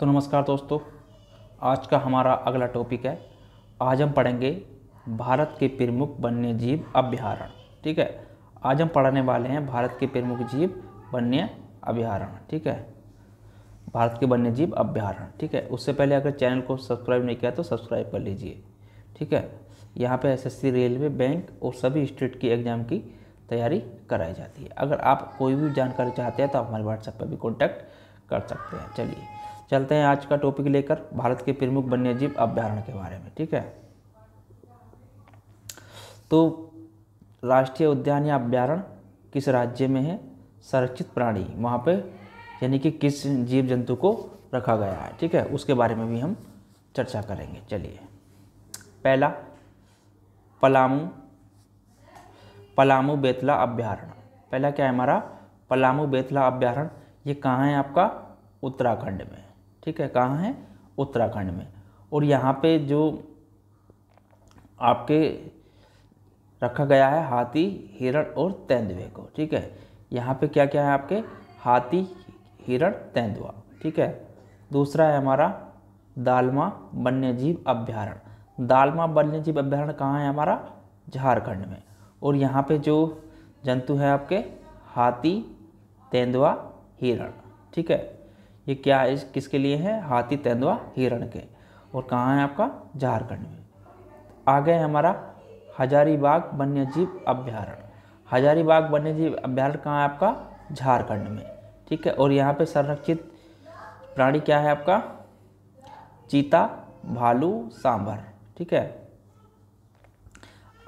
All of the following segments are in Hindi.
तो नमस्कार दोस्तों आज का हमारा अगला टॉपिक है आज हम पढ़ेंगे भारत के प्रमुख वन्य जीव अभ्यारण्य ठीक है आज हम पढ़ने वाले हैं भारत के प्रमुख जीव वन्य अभ्यारण्य ठीक है भारत के वन्य जीव अभ्यारण्य ठीक है उससे पहले अगर चैनल को सब्सक्राइब नहीं किया तो सब्सक्राइब कर लीजिए ठीक है यहाँ पर एस रेलवे बैंक और सभी स्टेट की एग्ज़ाम की तैयारी कराई जाती है अगर आप कोई भी जानकारी चाहते हैं तो आप हमारे व्हाट्सएप पर भी कॉन्टैक्ट कर सकते हैं चलिए चलते हैं आज का टॉपिक लेकर भारत के प्रमुख वन्यजीव अभ्यारण्य के बारे में ठीक है तो राष्ट्रीय उद्यान या अभ्यारण्य किस राज्य में है संरक्षित प्राणी वहाँ पे यानी कि किस जीव जंतु को रखा गया है ठीक है उसके बारे में भी हम चर्चा करेंगे चलिए पहला पलामू पलामू बेतला अभ्यारण्य पहला क्या है हमारा पलामू बेतला अभ्यारण्य ये कहाँ है आपका उत्तराखंड में ठीक है कहाँ है उत्तराखंड में और यहाँ पे जो आपके रखा गया है हाथी हिरण और तेंदुए को ठीक है यहाँ पे क्या क्या है आपके हाथी हिरण तेंदुआ ठीक है दूसरा है हमारा दालमा वन्यजीव अभ्यारण्य दालमा वन्यजीव अभ्यारण्य कहाँ है हमारा झारखंड में और यहाँ पे जो जंतु है आपके हाथी तेंदुआ हिरण ठीक है ये क्या है किसके लिए है हाथी तेंदुआ हिरण के और कहाँ है आपका झारखंड में आ गए हमारा हजारीबाग वन्य जीव अभ्यारण्य हजारीबाग वन्य जीव अभ्यारण्य कहाँ है आपका झारखंड में ठीक है और यहाँ पे संरक्षित प्राणी क्या है आपका चीता भालू सांभर ठीक है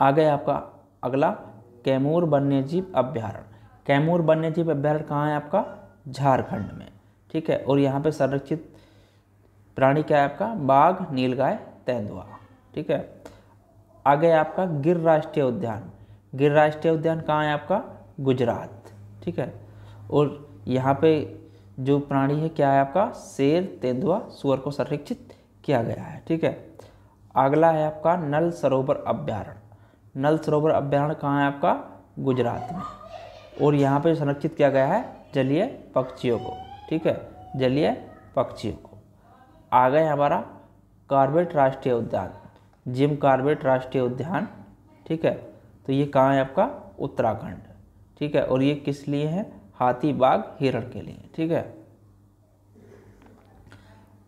आ गए आपका अगला कैमूर वन्य जीव अभ्यारण्य कैमूर वन्य जीव अभ्यारण्य कहाँ है आपका झारखंड में ठीक है और यहाँ पे संरक्षित प्राणी क्या है आपका बाघ नीलगाय तेंदुआ ठीक है आगे आपका गिर राष्ट्रीय उद्यान गिर राष्ट्रीय उद्यान कहाँ है आपका गुजरात ठीक है और यहाँ पे जो प्राणी है क्या है आपका शेर तेंदुआ सुअर को संरक्षित किया गया है ठीक है अगला है आपका नल सरोवर अभ्यारण्य नल सरोवर अभ्यारण्य कहाँ है आपका गुजरात में और यहाँ पे संरक्षित किया गया है जलीय पक्षियों को ठीक है जलीय पक्षियों को आ गए हमारा कार्बेट राष्ट्रीय उद्यान जिम कार्बेट राष्ट्रीय उद्यान ठीक है तो ये कहाँ है आपका उत्तराखंड ठीक है और ये किस लिए है हाथी बाघ हिरण के लिए ठीक है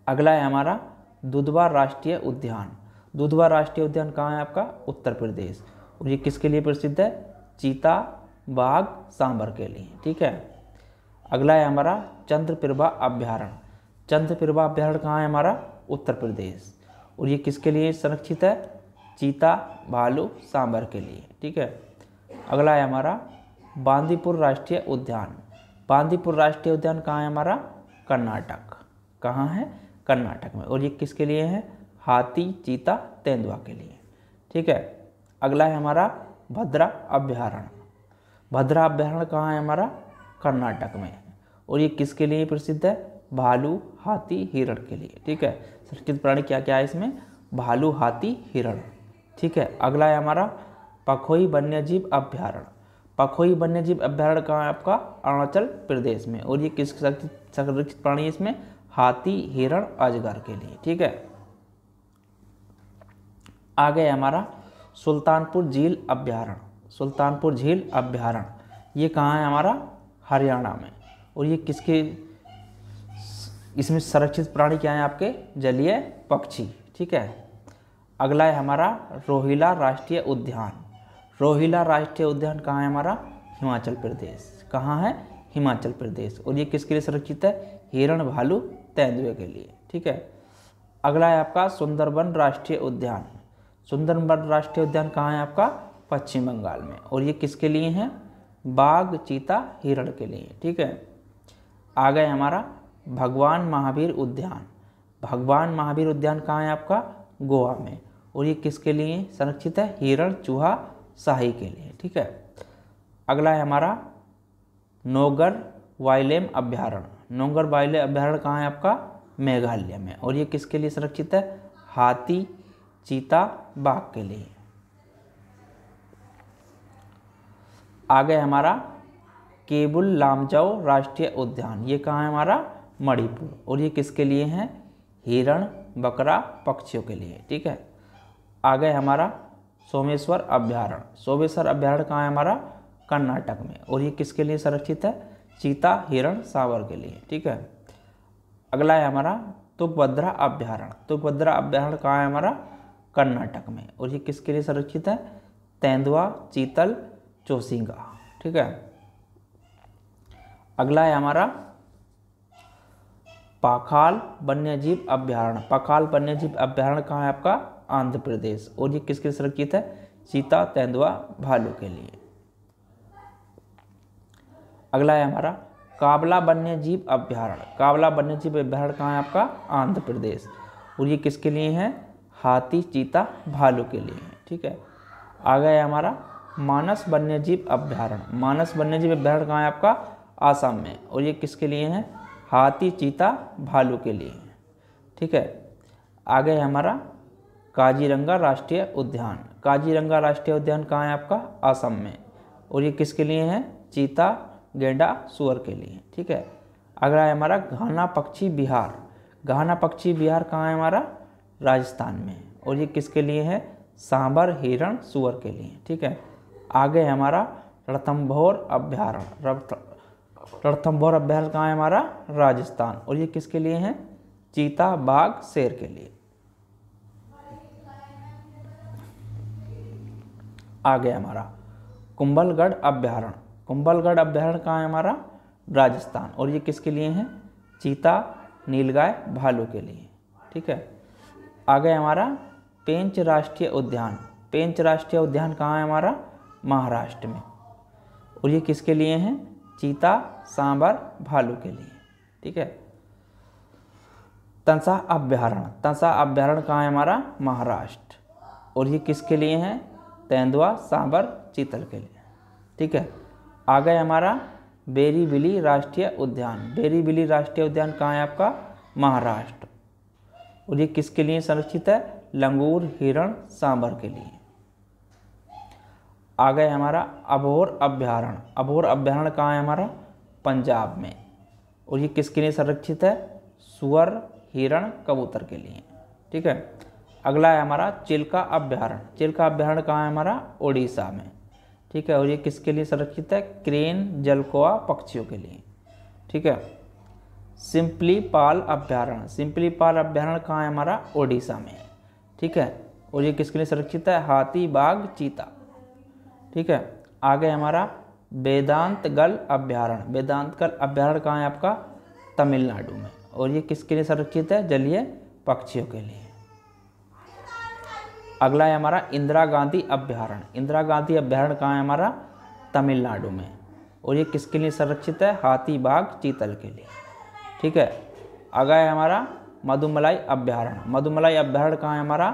अगला है हमारा दुधवा राष्ट्रीय उद्यान दुधवा राष्ट्रीय उद्यान कहाँ है आपका उत्तर प्रदेश और ये किसके लिए प्रसिद्ध है चीता बाघ सांबर के लिए ठीक है अगला है हमारा चंद्रप्रभा अभ्यारण चंद्रप्रभा अभ्यारण कहाँ है हमारा उत्तर प्रदेश और ये किसके लिए संरक्षित है चीता भालू सांबर के लिए ठीक है अगला है हमारा बांदीपुर राष्ट्रीय उद्यान बांदीपुर राष्ट्रीय उद्यान कहाँ है हमारा कर्नाटक कहाँ है कर्नाटक में और ये किसके लिए है हाथी चीता तेंदुआ के लिए ठीक है अगला है हमारा भद्रा अभ्यारण्य भद्रा अभ्यारण्य कहाँ है हमारा कर्नाटक में और ये किसके लिए प्रसिद्ध है भालू हाथी हिरण के लिए ठीक है संस्कृत प्राणी क्या क्या है इसमें भालू हाथी हिरण ठीक है अगला है हमारा पखोई वन्यजीव अभ्यारण पखोई वन्यजीव अभ्यारण कहाँ है आपका अरुणाचल प्रदेश में और ये किस संरक्षित प्राणी है इसमें हाथी हिरण अजगर के लिए ठीक है आगे है हमारा सुल्तानपुर झील अभ्यारण्य सुल्तानपुर झील अभ्यारण ये कहाँ है हमारा हरियाणा में और ये किसके इसमें संरक्षित प्राणी क्या है आपके जलीय पक्षी ठीक है अगला है हमारा रोहिला राष्ट्रीय उद्यान रोहिला राष्ट्रीय उद्यान कहाँ है हमारा हिमाचल प्रदेश कहाँ है हिमाचल प्रदेश और ये किसके लिए संरक्षित है हिरण भालू तेंदुए के लिए ठीक है अगला है आपका सुंदरबन राष्ट्रीय उद्यान सुंदरबन राष्ट्रीय उद्यान कहाँ है आपका पश्चिम बंगाल में और ये किसके लिए है बाघ चीता हिरण के लिए ठीक है आ गए हमारा भगवान महावीर उद्यान भगवान महावीर उद्यान कहाँ है आपका गोवा में और ये किसके लिए संरक्षित है हिरण चूहा शाही के लिए ठीक है अगला है हमारा नोगर वाइलेम अभ्यारण नोगर वाइले अभ्यारण्य कहाँ है आपका मेघालय में और ये किसके लिए संरक्षित है हाथी चीता बाघ के लिए आगे हमारा केबुल लामजाओ राष्ट्रीय उद्यान ये कहाँ है हमारा मणिपुर और ये किसके लिए हैं हिरण बकरा पक्षियों के लिए ठीक है आगे हमारा सोमेश्वर अभ्यारण्य सोमेश्वर अभ्यारण्य कहाँ है हमारा कर्नाटक में और ये किसके लिए संरक्षित है चीता हिरण सावर के लिए ठीक है अगला है हमारा तुपभद्रा अभ्यारण्य तुपभद्रा अभ्यारण्य कहाँ है हमारा कर्नाटक में और ये किसके लिए संरक्षित है तेंदुआ चीतल चोसिंगा ठीक है अगला है हमारा पाखाल वन्यजीव अभ्यारण्य पाखाल वन्यजीव अभ्यारण्य कहाँ है आपका आंध्र प्रदेश और ये किसके संरक्षित है चीता तेंदुआ भालू के लिए अगला है हमारा काबला वन्यजीव अभ्यारण्य काबला वन्यजीव अभ्यारण्य कहाँ है आपका आंध्र प्रदेश और ये किसके लिए है हाथी चीता भालू के लिए ठीक है आ गया हमारा मानस वन्यजीव अभ्यारण्य मानस वन्यजीव अभ्यारण्य कहाँ है आपका आसाम में और ये किसके लिए है हाथी चीता भालू के लिए है ठीक है आगे है हमारा काजीरंगा राष्ट्रीय उद्यान काजीरंगा राष्ट्रीय उद्यान कहाँ है आपका आसम में और ये किसके लिए है चीता गेंडा सुअर के लिए ठीक है अगला है हमारा घाना पक्षी बिहार घाना पक्षी बिहार कहाँ है हमारा राजस्थान में और ये किसके लिए है सांबर हिरण सुअर के लिए ठीक है आगे है हमारा रणथम्भौर अभ्यारण्य रणथम्भौर अभ्यारण्य कहाँ है हमारा राजस्थान और ये किसके लिए है चीता बाघ शेर के लिए आगे हमारा कुंभलगढ़ अभ्यारण्य कुंभलगढ़ अभ्यारण्य कहाँ है हमारा राजस्थान और ये किसके लिए है चीता नीलगाय भालू के लिए ठीक है आगे हमारा पेंच राष्ट्रीय उद्यान पेंच राष्ट्रीय उद्यान कहाँ है हमारा महाराष्ट्र में और ये किसके लिए हैं चीता सांबर भालू के लिए ठीक है तंसा अभ्यारण्य तंसा अभ्यारण्य कहाँ है हमारा महाराष्ट्र और ये किसके लिए हैं तेंदुआ सांबर चीतल के लिए ठीक है आ गए हमारा बेरीबिली राष्ट्रीय उद्यान बेरीबिली राष्ट्रीय उद्यान कहाँ है आपका महाराष्ट्र और ये किसके लिए संरक्षित है लंगूर हिरण सांबर के लिए आ गए हमारा अबोर अभ्यारण अबोर अभ्यारण कहाँ है हमारा पंजाब में और ये किसके लिए संरक्षित है सुअर हिरण कबूतर के लिए ठीक है अगला है हमारा चिल्का अभ्यारण चिल्का अभ्यारण कहाँ है हमारा ओडिशा में ठीक है और ये किसके लिए संरक्षित है क्रेन जलकोआ पक्षियों के लिए ठीक है सिंपली पाल अभ्यारण सिंपली पाल अभ्यारण कहाँ है हमारा ओडिशा में ठीक है और ये किसके लिए संरक्षित है हाथी बाघ चीता ठीक है आगे हमारा वेदांत गल अभ्यारण वेदांत गल अभ्यारण कहाँ है आपका तमिलनाडु में और ये किसके लिए संरक्षित है जलीय पक्षियों के लिए अगला है हमारा इंदिरा गांधी अभ्यारण इंदिरा गांधी अभ्यारण कहाँ है हमारा तमिलनाडु में और ये किसके लिए संरक्षित है हाथी बाघ चीतल के लिए ठीक है अगला है हमारा मधुमलाई अभ्यारण मधुमलाई अभ्यारण कहाँ है हमारा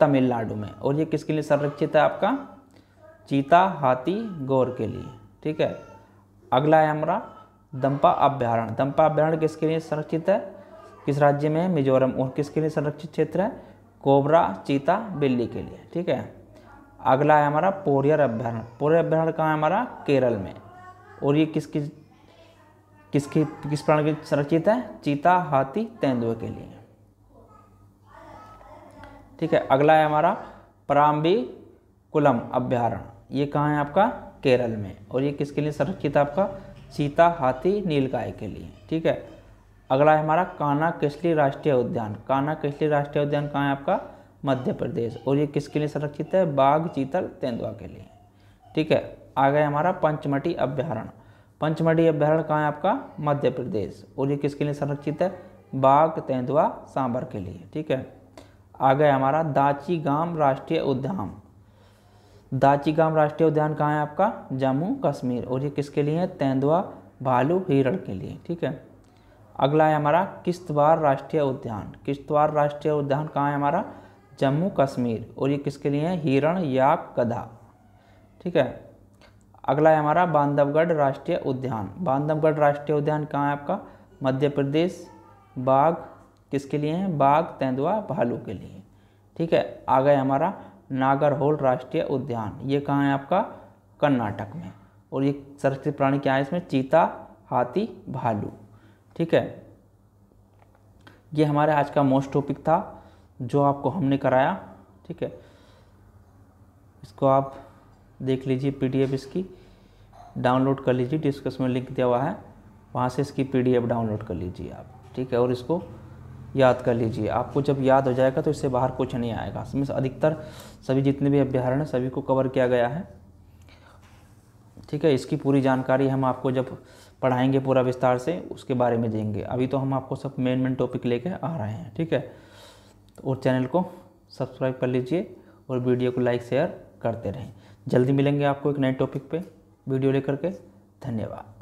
तमिलनाडु में और ये किसके लिए संरक्षित है आपका चीता हाथी गौर के लिए ठीक है अगला है हमारा दंपा अभ्यारण्य दंपा अभ्यारण्य किसके लिए संरक्षित है किस राज्य में है मिजोरम और किसके लिए संरक्षित क्षेत्र है कोबरा चीता बिल्ली के लिए ठीक है अगला है हमारा पोरियर अभ्यारण्य पोरियर अभ्यारण्य कहाँ है हमारा केरल में और ये किस किस किसकी किस प्राण के संरक्षित है चीता हाथी तेंदुए के लिए ठीक है अगला है हमारा पराम्बी कुलम अभ्यारण्य ये कहाँ है आपका केरल में और ये किसके लिए संरक्षित है आपका चीता हाथी नीलगाय के लिए ठीक है अगला है हमारा कान्हा केसली राष्ट्रीय उद्यान काना केसली राष्ट्रीय उद्यान कहाँ है आपका मध्य प्रदेश और ये किसके लिए संरक्षित है बाघ चीतल तेंदुआ के लिए ठीक है आ गया हमारा पंचमटी अभ्यारण्य पंचमढ़ी अभ्यारण्य कहाँ है आपका मध्य प्रदेश और ये किसके लिए संरक्षित है बाघ तेंदुआ सांबर के लिए ठीक है आ गया हमारा दाची गांव राष्ट्रीय उद्यान दाचीगाम राष्ट्रीय उद्यान कहाँ है आपका जम्मू कश्मीर और ये किसके लिए है तेंदुआ भालू हिरण के लिए ठीक है अगला है हमारा किश्तवाड़ राष्ट्रीय उद्यान किश्तवाड़ राष्ट्रीय उद्यान कहाँ है हमारा जम्मू कश्मीर और ये किसके लिए है हिरण या गधा ठीक है अगला है हमारा बांधवगढ़ राष्ट्रीय उद्यान बांधवगढ़ राष्ट्रीय उद्यान कहाँ है आपका मध्य प्रदेश बाघ किसके लिए है बाघ तेंदुआ भालू के लिए ठीक है आ गए हमारा नागरहोल राष्ट्रीय उद्यान ये कहाँ है आपका कर्नाटक में और ये संरक्षित प्राणी क्या है इसमें चीता हाथी भालू ठीक है ये हमारे आज का मोस्ट टॉपिक था जो आपको हमने कराया ठीक है इसको आप देख लीजिए पीडीएफ इसकी डाउनलोड कर लीजिए डिस्कस में लिंक दिया हुआ है वहाँ से इसकी पीडीएफ डाउनलोड कर लीजिए आप ठीक है और इसको याद कर लीजिए आपको जब याद हो जाएगा तो इससे बाहर कुछ नहीं आएगा इसमें अधिकतर सभी जितने भी अभ्यारण हैं सभी को कवर किया गया है ठीक है इसकी पूरी जानकारी हम आपको जब पढ़ाएंगे पूरा विस्तार से उसके बारे में देंगे अभी तो हम आपको सब मेन मेन टॉपिक लेके आ रहे हैं ठीक है तो और चैनल को सब्सक्राइब कर लीजिए और वीडियो को लाइक शेयर करते रहें जल्दी मिलेंगे आपको एक नए टॉपिक पे वीडियो लेकर के धन्यवाद